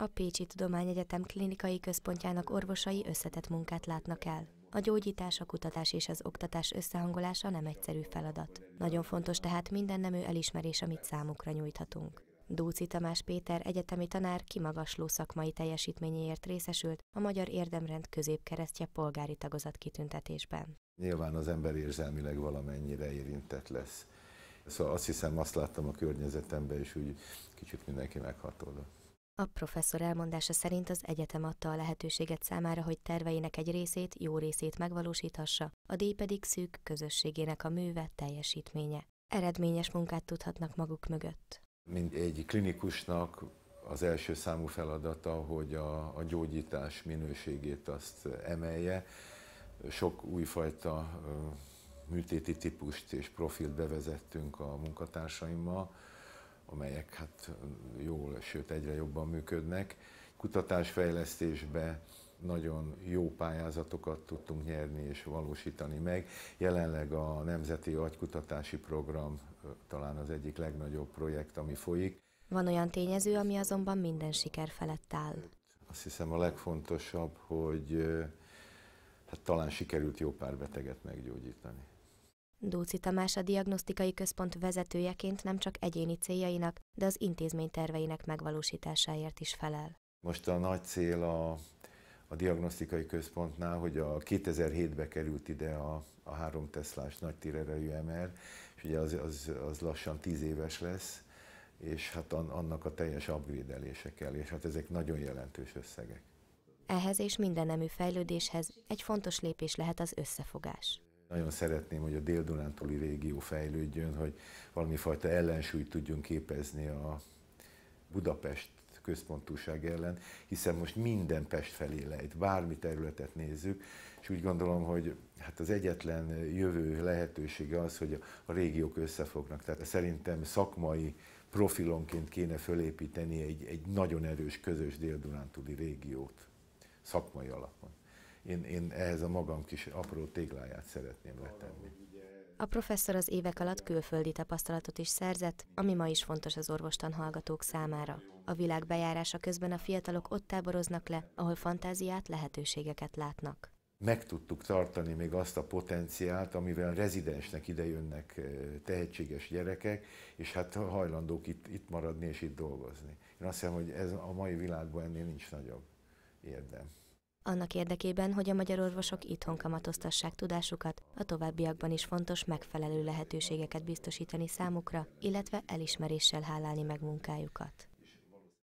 A Pécsi Tudományegyetem klinikai központjának orvosai összetett munkát látnak el. A gyógyítás, a kutatás és az oktatás összehangolása nem egyszerű feladat. Nagyon fontos tehát minden nemű elismerés, amit számukra nyújthatunk. Dúci Tamás Péter egyetemi tanár kimagasló szakmai teljesítményéért részesült a Magyar Érdemrend középkeresztje polgári tagozat kitüntetésben. Nyilván az ember érzelmileg valamennyire érintett lesz. Szóval azt hiszem, azt láttam a környezetemben, és úgy kicsit mindenki meghatódott. A professzor elmondása szerint az egyetem adta a lehetőséget számára, hogy terveinek egy részét, jó részét megvalósíthassa, a díj pedig szűk közösségének a műve teljesítménye. Eredményes munkát tudhatnak maguk mögött. Mint egy klinikusnak az első számú feladata, hogy a, a gyógyítás minőségét azt emelje. Sok újfajta műtéti típust és profilt bevezettünk a munkatársaimmal, amelyek hát jól, sőt egyre jobban működnek. Kutatásfejlesztésbe nagyon jó pályázatokat tudtunk nyerni és valósítani meg. Jelenleg a Nemzeti Agykutatási Program talán az egyik legnagyobb projekt, ami folyik. Van olyan tényező, ami azonban minden siker felett áll. Azt hiszem a legfontosabb, hogy hát talán sikerült jó pár beteget meggyógyítani. Dóci Tamás a diagnosztikai központ vezetőjeként nem csak egyéni céljainak, de az intézmény terveinek megvalósításáért is felel. Most a nagy cél a, a diagnosztikai központnál, hogy a 2007-be került ide a, a három Teslás nagy térerejű MR, és ugye az, az, az lassan tíz éves lesz, és hát annak a teljes upgrade kell, és hát ezek nagyon jelentős összegek. Ehhez és mindenemű fejlődéshez egy fontos lépés lehet az összefogás. Nagyon szeretném, hogy a dél-dunántúli régió fejlődjön, hogy valami fajta ellensúlyt tudjunk képezni a Budapest központúság ellen, hiszen most minden Pest felé lejt, bármi területet nézzük, és úgy gondolom, hogy hát az egyetlen jövő lehetősége az, hogy a régiók összefognak. Tehát szerintem szakmai profilonként kéne fölépíteni egy, egy nagyon erős közös dél-dunántúli régiót szakmai alapon én, én ehhez a magam kis apró tégláját szeretném letenni. A professzor az évek alatt külföldi tapasztalatot is szerzett, ami ma is fontos az orvostan hallgatók számára. A világ bejárása közben a fiatalok ott táboroznak le, ahol fantáziát, lehetőségeket látnak. Meg tudtuk tartani még azt a potenciált, amivel rezidensnek idejönnek eh, tehetséges gyerekek, és hát hajlandók itt, itt maradni és itt dolgozni. Én azt hiszem, hogy ez a mai világban ennél nincs nagyobb érdem annak érdekében, hogy a magyar orvosok itthon kamatoztassák tudásukat, a továbbiakban is fontos megfelelő lehetőségeket biztosítani számukra, illetve elismeréssel hálálni meg munkájukat.